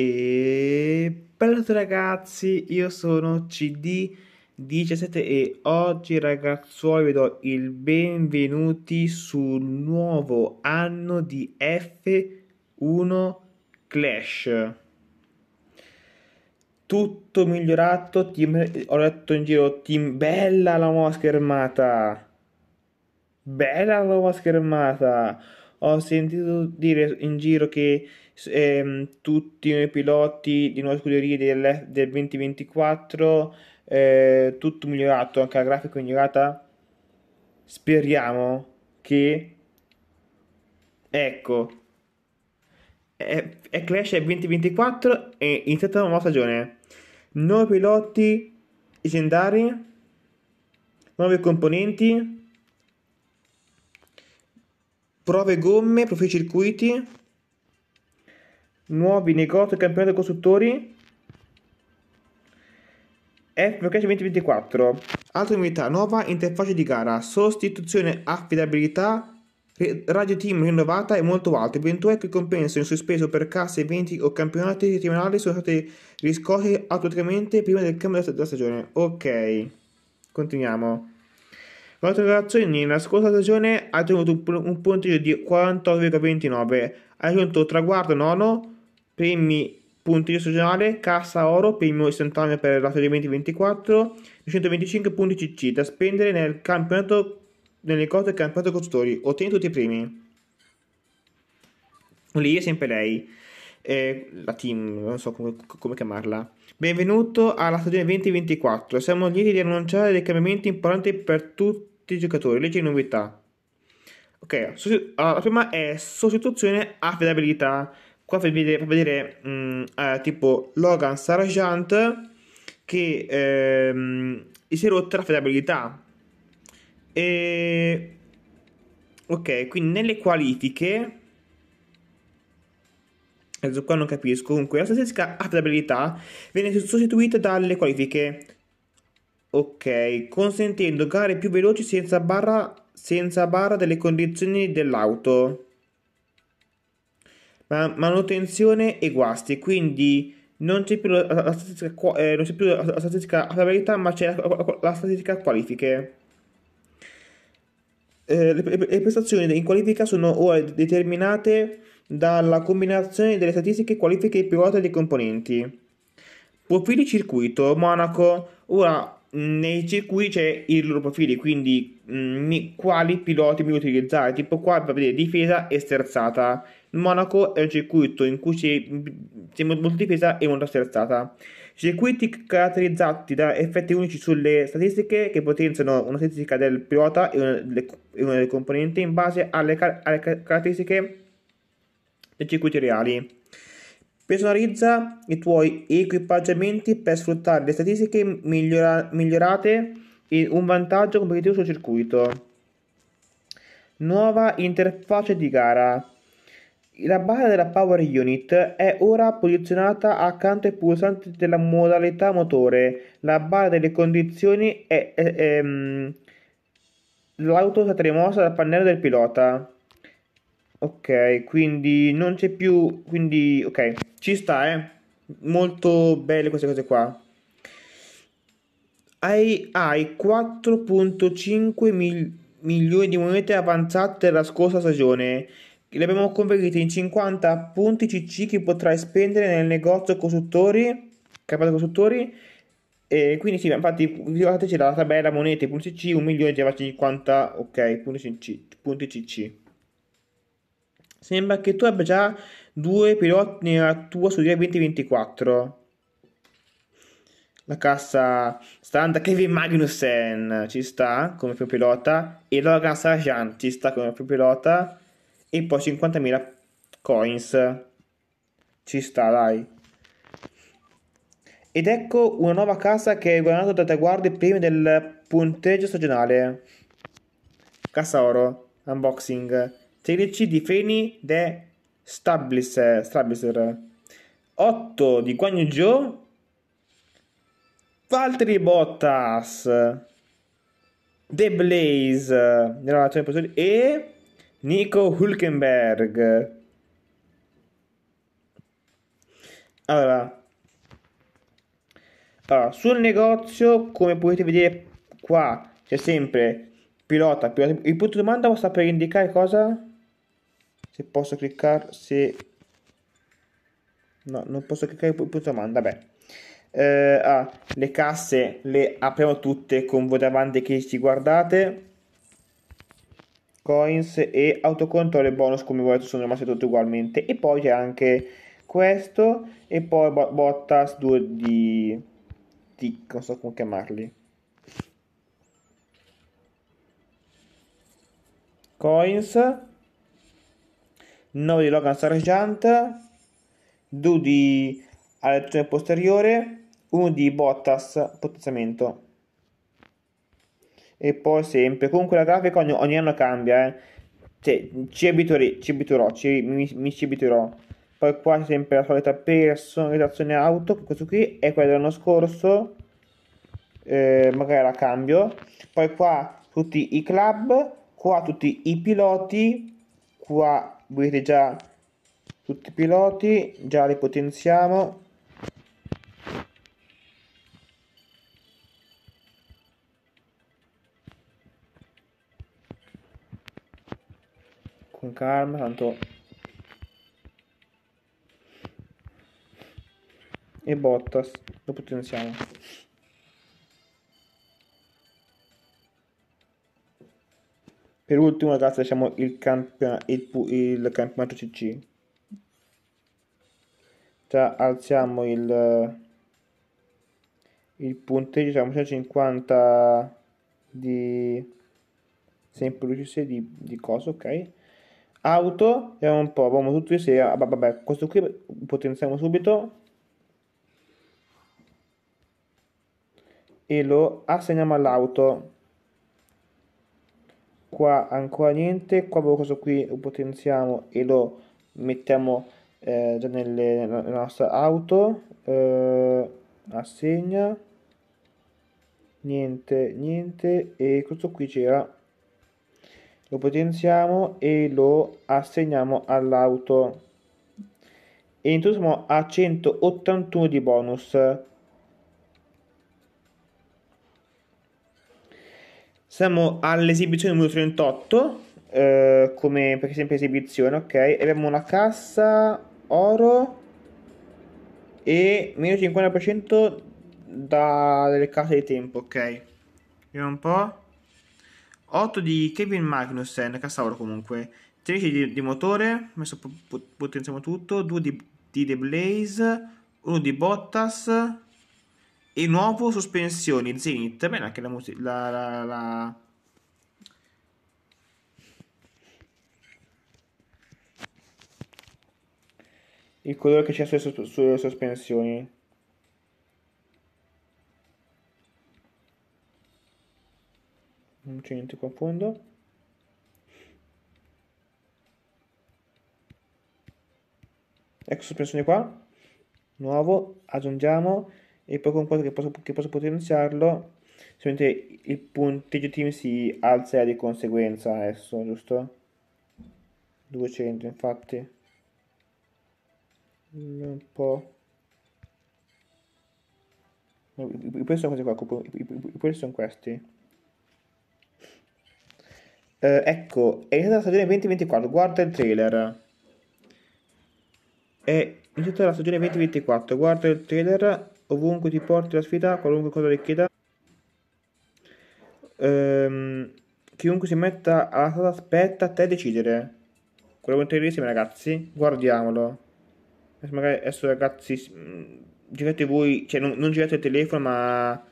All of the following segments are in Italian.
E bello ragazzi, io sono CD17 e oggi ragazzuoli vi do il benvenuti sul nuovo anno di F1 Clash. Tutto migliorato, team, ho letto in giro team bella la nuova schermata. Bella la nuova schermata ho sentito dire in giro che ehm, tutti i piloti di nuove scuderie del, del 2024, eh, tutto migliorato, anche la grafica è migliorata. Speriamo che... Ecco, è, è Clash è 2024 e iniziata la nuova stagione. Nuovi piloti leggendari, nuovi componenti prove gomme, circuiti, nuovi negozi, campionato costruttori, F-Cash 2024. Altra novità, nuova interfaccia di gara, sostituzione, affidabilità, radio team rinnovata e molto altro. Eventuali che compenso in sospeso per casse, eventi o campionati settimanali sono stati riscossi automaticamente prima del cambio della stagione. Ok, continuiamo. L'Oltregazzoni nella scorsa stagione ha ottenuto un punteggio di 48,29, ha raggiunto traguardo nono, primi punti di stagionale, cassa oro, primo istantaneo per la di 2024, 225 punti CC da spendere nel campionato, nelle cose del campionato costruttori, ottenendo tutti i primi. Lì è sempre lei. Eh, la team, non so come, come, chiamarla. Benvenuto alla stagione 2024. Siamo lieti di annunciare dei cambiamenti importanti per tutti tutti i giocatori, legge novità. Ok, ah, la prima è sostituzione affidabilità. Qua fa vedere, fa vedere mh, mm, eh, tipo Logan Sargent che ehm, si è rotta l'affidabilità. E... Ok, quindi nelle qualifiche... Adesso qua non capisco. Comunque la statistica affidabilità viene sostituita dalle qualifiche Ok, consentendo gare più veloci senza barra, senza barra delle condizioni dell'auto. Ma, manutenzione e guasti, quindi non c'è più la, la, statistica, eh, non c'è più la, la statistica affidabilità, ma c'è la, la statistica qualifiche. Eh, le, le, prestazioni in qualifica sono ora determinate dalla combinazione delle statistiche qualifiche più alte dei componenti. Profili circuito Monaco. Ora nei circuiti c'è i loro profili, quindi mh, mm, quali piloti mi utilizzare, tipo qua per vedere difesa e sterzata. Monaco è un circuito in cui c'è, c'è molto difesa e molto sterzata. Circuiti caratterizzati da effetti unici sulle statistiche che potenziano una statistica del pilota e una, delle, e una delle componenti in base alle, car- alle car- caratteristiche dei circuiti reali. Personalizza i tuoi equipaggiamenti per sfruttare le statistiche migliora- migliorate e un vantaggio competitivo sul circuito. Nuova interfaccia di gara. La barra della Power Unit è ora posizionata accanto ai pulsanti della modalità motore. La barra delle condizioni è, è, è, ehm, è l'auto è stata rimossa dal pannello del pilota. Ok, quindi non c'è più, quindi ok, ci sta, eh. Molto belle queste cose qua. Hai, hai 4.5 mil, milioni di monete avanzate la scorsa stagione. Le abbiamo convertite in 50 punti CC che potrai spendere nel negozio costruttori, Capito costruttori. E quindi sì, infatti guardateci la tabella monete, punti monete.cc, un milione di 50, ok, punti CC. Punti CC. Sembra che tu abbia già due piloti nella tua studia 2024. La cassa standard Kevin Magnussen ci sta come più pilota e Logan Sarjan ci sta come più pilota e poi 50.000 coins. Ci sta, dai. Ed ecco una nuova cassa che è guadagnata da traguardi primi del punteggio stagionale. Cassa oro, unboxing. 13 di Feni De Stablisher, Stablisher. 8 di Guanyu Zhou, Valtteri Bottas, The Blaze nella relazione posteriore e Nico Hulkenberg. Allora, allora, sul negozio, come potete vedere qua, c'è sempre pilota, pilota. Il punto di domanda sta per indicare cosa? se posso cliccare se no non posso cliccare poi punto domanda vabbè eh, ah, le casse le apriamo tutte con voi davanti che ci guardate coins e autocontrollo e bonus come volete sono rimaste tutte ugualmente e poi c'è anche questo e poi Bottas 2 di, di non so come chiamarli coins 9 di Logan Sargent, 2 di alettone posteriore, 1 di Bottas potenziamento. E poi sempre, comunque la grafica ogni, ogni anno cambia, eh. Cioè, ci, abituerò, ci abituerò, ci, mi, mi ci abituerò. Poi qua c'è sempre la solita personalizzazione auto, questo qui è quella dell'anno scorso, eh, magari la cambio. Poi qua tutti i club, qua tutti i piloti, qua vedete già tutti i piloti già li potenziamo con calma tanto e Bottas lo potenziamo Per ultimo ragazzi lasciamo il, camp il, il campionato CC. Tra alziamo il, il punteggio, siamo 150 di semplice di, di cosa, ok? Auto, vediamo un po', abbiamo tutti se ah, vabbè, questo qui potenziamo subito e lo assegniamo all'auto qua ancora niente qua questo qui lo potenziamo e lo mettiamo eh, già nelle, nella nostra auto eh, assegna niente niente e questo qui c'era lo potenziamo e lo assegniamo all'auto e in tutto siamo a 181 di bonus Siamo all'esibizione numero 38, eh, come per esempio esibizione, ok? abbiamo una cassa oro e meno 50% dalle case di tempo, ok? Vediamo un po'. 8 di Kevin Magnussen, cassa oro comunque. 13 di, di motore, adesso potenziamo tutto. 2 di, di The Blaze, 1 di Bottas, e nuovo sospensioni Zenith. Bene, anche la musica. La, la, la... Il colore che c'è sulle, sulle sospensioni. Non c'è niente qua a fondo. Ecco sospensione qua. Nuovo. Aggiungiamo e poi con questo che posso, che posso potenziarlo solamente il punteggio team si alza di conseguenza adesso giusto 200 infatti un po' i prezzi sono questi qua i sono questi eh, ecco è iniziata la stagione 2024 guarda il trailer è iniziata la stagione 2024 guarda il trailer ovunque ti porti la sfida, qualunque cosa richieda. Ehm, chiunque si metta alla strada aspetta a te decidere. Quello interessissimo ragazzi, guardiamolo. Adesso magari adesso ragazzi mm, girate voi, cioè non, non, girate il telefono ma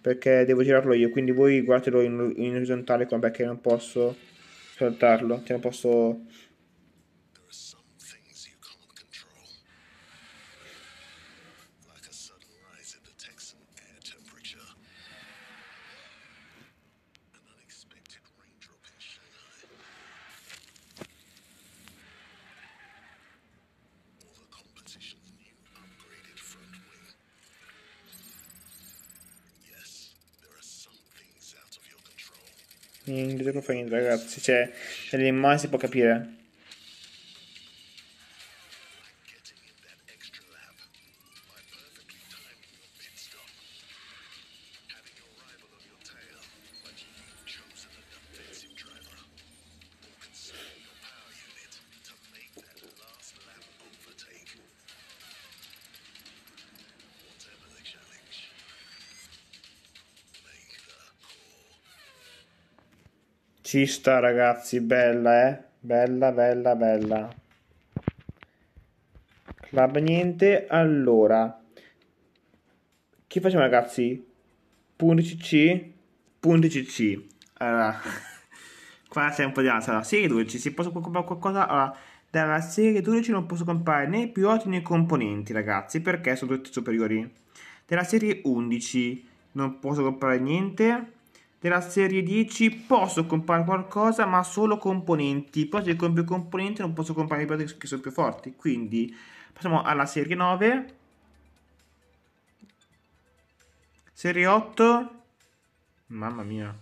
perché devo girarlo io, quindi voi guardatelo in, in orizzontale qua perché non posso saltarlo, cioè non posso un giorno fa niente, ragazzi, cioè, nelle immagini si può capire Ci sta ragazzi, bella eh, bella bella bella. Club niente, allora, che facciamo ragazzi? Punto cc, punto cc, allora, qua c'è un po' di ansia, allora, serie 12, se posso comprare qualcosa, allora, dalla serie 12 non posso comprare né piloti né componenti ragazzi, perché sono tutti superiori. Della serie 11 non posso comprare niente, della serie 10 posso comprare qualcosa ma solo componenti poi se compro i componenti non posso comprare i prodotti che sono più forti quindi passiamo alla serie 9 serie 8 mamma mia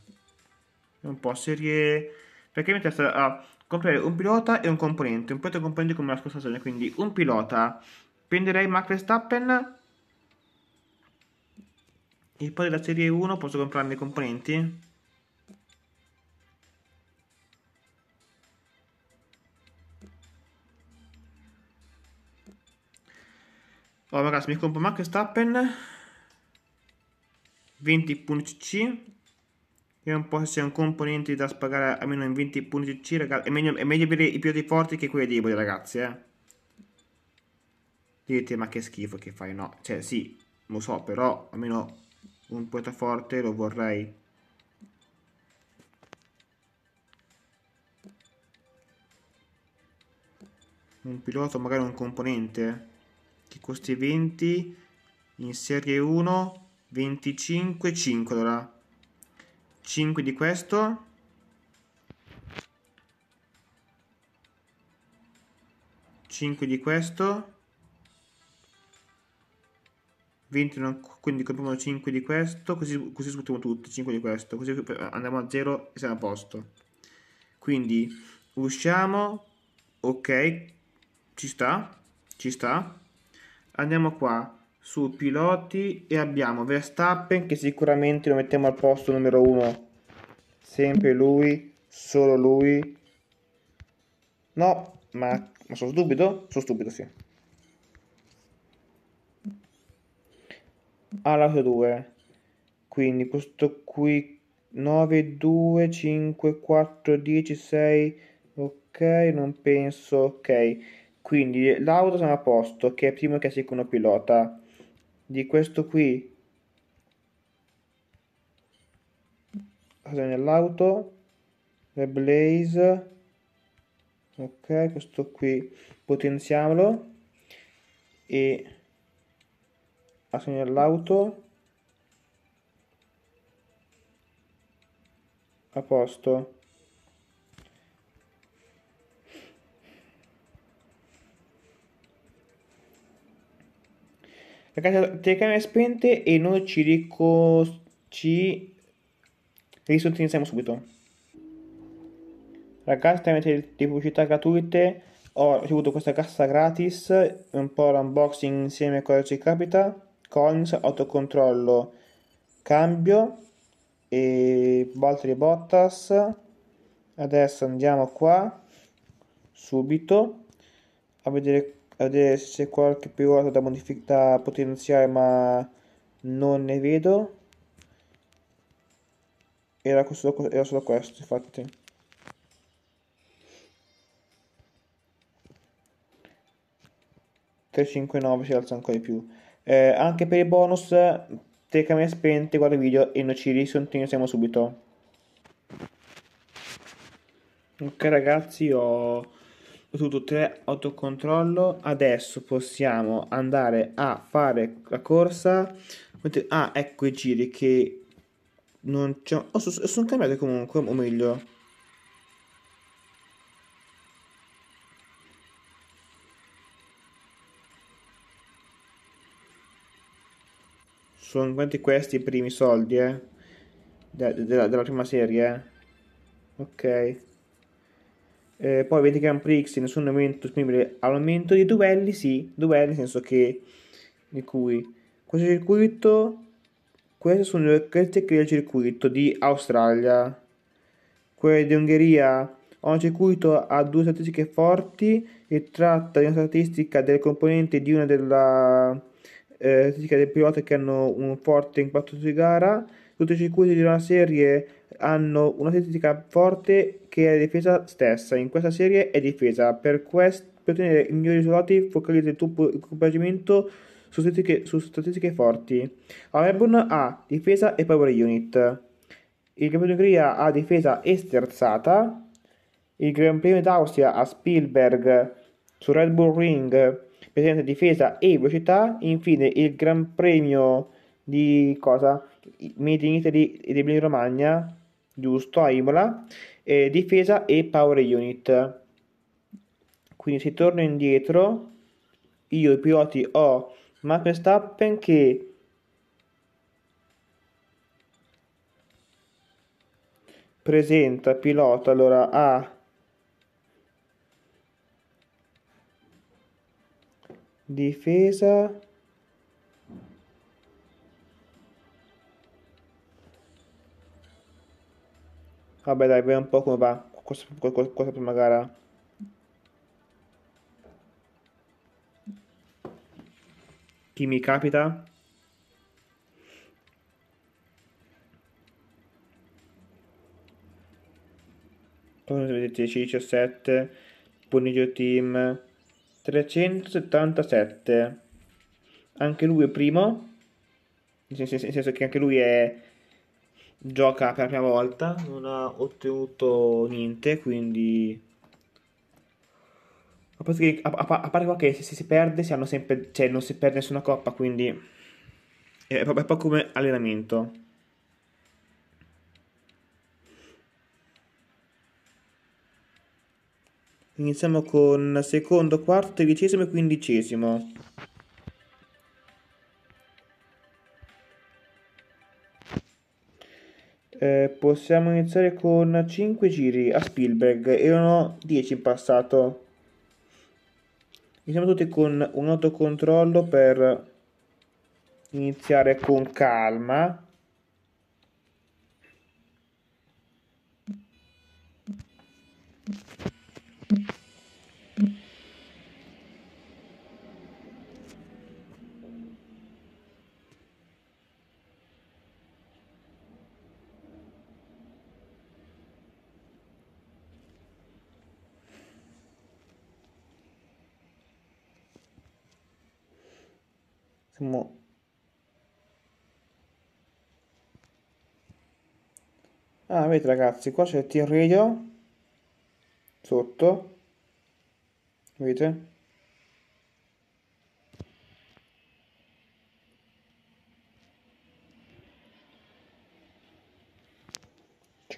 è un po' serie perché mi interessa a ah, comprare un pilota e un componente un po' e un come la scorsa stagione quindi un pilota prenderei Max Verstappen e poi della serie 1 posso comprarmi i componenti? Oh ragazzi, mi compro Max Stappen 20 punti C io non posso essere un componente da spagare almeno in 20 punti C ragazzi è meglio, è meglio avere i piloti forti che quelli deboli ragazzi eh direte ma che schifo che fai no cioè sì lo so però almeno un poeta forte lo vorrei. Un pilota, magari un componente, che costi 20 in serie 1, 25, 5 allora. 5 di questo. Cinque di questo 20 quindi compriamo 5 di questo così, così sfruttiamo tutto 5 di questo così andiamo a 0 e siamo a posto quindi usciamo ok ci sta ci sta andiamo qua su piloti e abbiamo Verstappen che sicuramente lo mettiamo al posto numero 1 sempre lui solo lui no ma, ma sono stupido sono stupido sì ha lato 2 quindi questo qui 9 2 5 4 10 6 ok non penso ok quindi l'auto siamo a posto che è primo che è secondo pilota di questo qui nell'auto le blaze ok questo qui potenziamolo e a segnare l'auto a posto ragazzi telecamere spente e noi ci, rico- ci subito. Ragazzi, tramite le pubblicità gratuite ho ricevuto questa cassa gratis, un po' l'unboxing insieme a cosa ci capita. Collins, autocontrollo, cambio e Valtteri Bottas. Adesso andiamo qua subito a vedere, a vedere se c'è qualche pilota da, modific- da potenziare, ma non ne vedo. Era questo, era solo questo, infatti. si alza ancora di più eh, anche per i bonus, telecamere spente, guarda il video e noi ci risontinisiamo subito. Ok ragazzi, ho ottenuto 3 autocontrollo. Adesso possiamo andare a fare la corsa. Ah, ecco i giri che non c'è. Oh, sono cambiati comunque, o meglio. Sono quanti questi i primi soldi, eh? De de de della prima serie, eh? Ok. Eh, poi vedi Grand Prix, nessun momento disponibile. All'aumento di duelli, sì. Duelli, nel senso che... Di cui... Questo circuito... Queste sono le caratteristiche del circuito di Australia. Quelle di Ungheria... Ogni circuito ha due statistiche forti e tratta di una statistica delle componenti di una della eh, si delle piloti che hanno un forte impatto su gara, tutti i circuiti di una serie hanno una statistica forte che è la difesa stessa, in questa serie è difesa, per, quest- per ottenere i migliori risultati focalizza il tuo equipaggiamento su statistiche, su statistiche forti. A Melbourne ha difesa e power unit, il Gran Premio Hungria ha difesa e il Gran Premio d'Austria a Spielberg su Red Bull Ring presenta difesa e velocità, infine il Gran Premio di cosa? Made in Italy ed Emilia Romagna, giusto, a Imola, eh, difesa e power unit. Quindi se torno indietro, io i piloti ho Max Verstappen che presenta pilota allora a difesa vabbè dai vediamo un po' come va questa, questa prima gara chi mi capita Poi 17 Puniglio Team 377. Anche lui è primo. Nel senso che anche lui è... gioca per la prima volta. Non ha ottenuto niente, quindi... A parte, che, a, a, a parte qua che se, se si perde si sempre, cioè non si perde nessuna coppa, quindi è proprio come allenamento. Iniziamo con secondo, quarto, tredicesimo e quindicesimo. Eh, possiamo iniziare con 5 giri a Spielberg, erano 10 in passato. Iniziamo tutti con un autocontrollo per iniziare con calma. சும்மா ah vedete ragazzi qua c'è il team radio sotto vedete c'è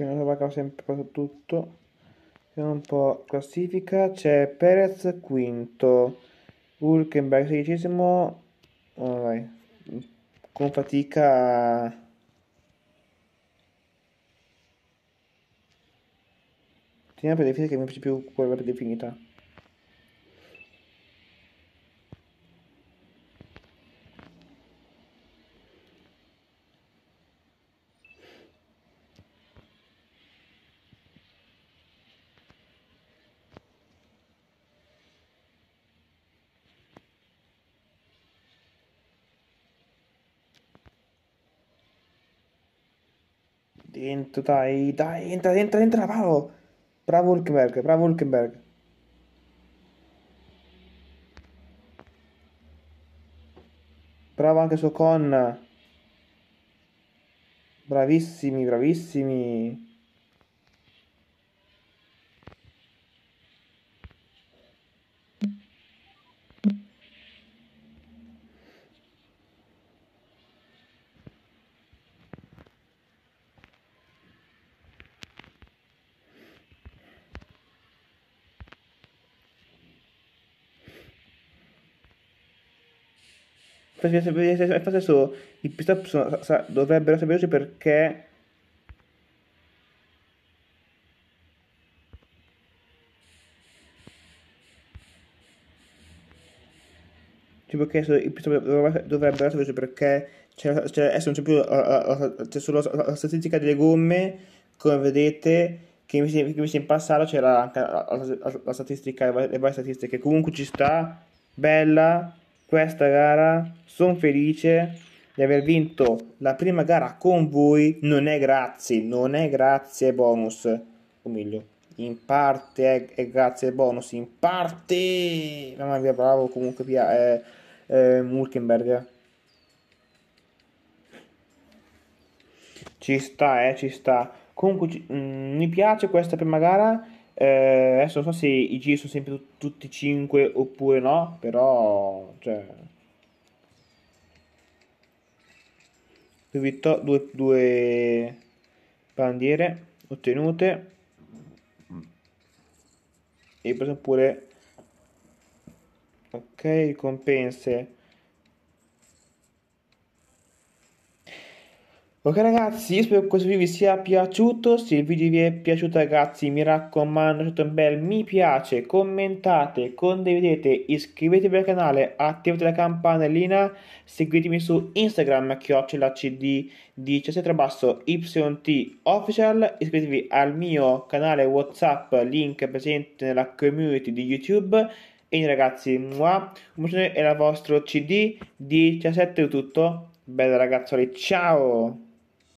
una nuova cosa sempre tutto vediamo un po' classifica c'è Perez quinto Hulkenberg sedicesimo vai con fatica. Tiene una che mi piace più quella predefinita definita. Dentro, dai, dai, entra, entra, entra, Paolo. Bravo Hulkenberg, bravo Hulkenberg. Bravo anche su Con. Bravissimi, bravissimi. Infatti solo i pit stop sono, sa, dovrebbero essere veloci perché tipo che i pit stop dovrebbero essere veloci perché c'è, c'è, adesso c'è più c'è solo la statistica delle gomme come vedete che invece, che invece in passato c'era anche la, la, la statistica le varie statistiche comunque ci sta bella questa gara. Sono felice di aver vinto la prima gara con voi. Non è grazie, non è grazie bonus. O meglio, in parte è, è grazie bonus, in parte... Mamma mia, bravo comunque via, è, eh, è eh, Mulkenberg. Ci sta, eh, ci sta. Comunque ci, mh, mm, mi piace questa prima gara eh, adesso non so se i giri sono sempre t- tutti 5 oppure no, però... Cioè... Due, vittor- due, due bandiere ottenute. E preso pure... Ok, ricompense Ok ragazzi, io spero che questo video vi sia piaciuto, se il video vi è piaciuto ragazzi mi raccomando lasciate un bel mi piace, commentate, condividete, iscrivetevi al canale, attivate la campanellina, seguitemi su Instagram chiocciola cd17-yt official, iscrivetevi al mio canale Whatsapp, link presente nella community di YouTube e ragazzi, mua, un bacione è il vostro cd17 è tutto, bella ragazzuoli, ciao!